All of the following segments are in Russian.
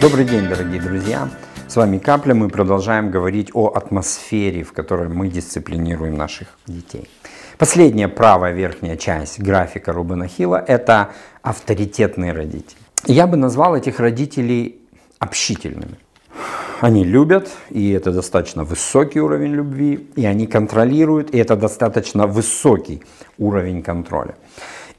Добрый день, дорогие друзья! С вами Капля. Мы продолжаем говорить о атмосфере, в которой мы дисциплинируем наших детей. Последняя правая верхняя часть графика Рубена Хилла – это авторитетные родители. Я бы назвал этих родителей общительными. Они любят, и это достаточно высокий уровень любви, и они контролируют, и это достаточно высокий уровень контроля.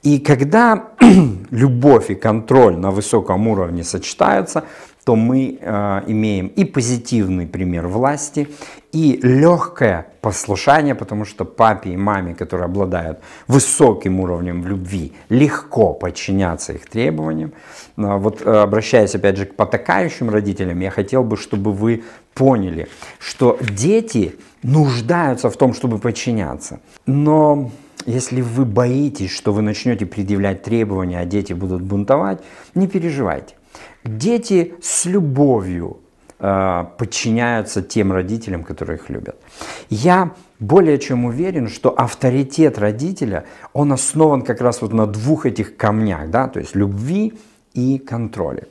И когда любовь и контроль на высоком уровне сочетаются – то мы э, имеем и позитивный пример власти, и легкое послушание, потому что папе и маме, которые обладают высоким уровнем любви, легко подчиняться их требованиям. Вот э, обращаясь опять же к потакающим родителям, я хотел бы, чтобы вы поняли, что дети нуждаются в том, чтобы подчиняться. Но если вы боитесь, что вы начнете предъявлять требования, а дети будут бунтовать, не переживайте. Дети с любовью э, подчиняются тем родителям, которые их любят. Я более чем уверен, что авторитет родителя, он основан как раз вот на двух этих камнях, да, то есть любви и контроле.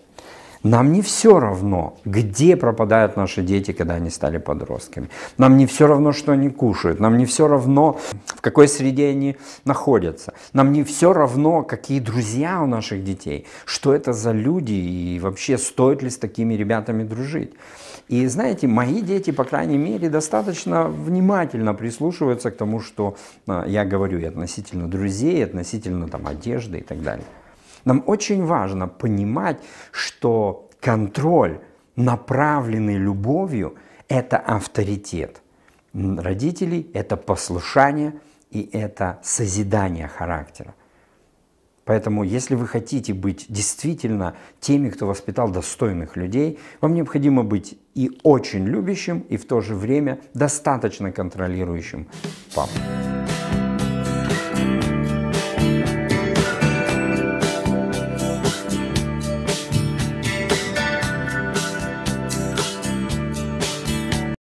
Нам не все равно, где пропадают наши дети, когда они стали подростками. Нам не все равно, что они кушают. Нам не все равно, в какой среде они находятся. Нам не все равно, какие друзья у наших детей. Что это за люди и вообще стоит ли с такими ребятами дружить. И знаете, мои дети, по крайней мере, достаточно внимательно прислушиваются к тому, что а, я говорю и относительно друзей, и относительно там, одежды и так далее. Нам очень важно понимать, что контроль, направленный любовью, это авторитет родителей, это послушание и это созидание характера. Поэтому, если вы хотите быть действительно теми, кто воспитал достойных людей, вам необходимо быть и очень любящим, и в то же время достаточно контролирующим папой.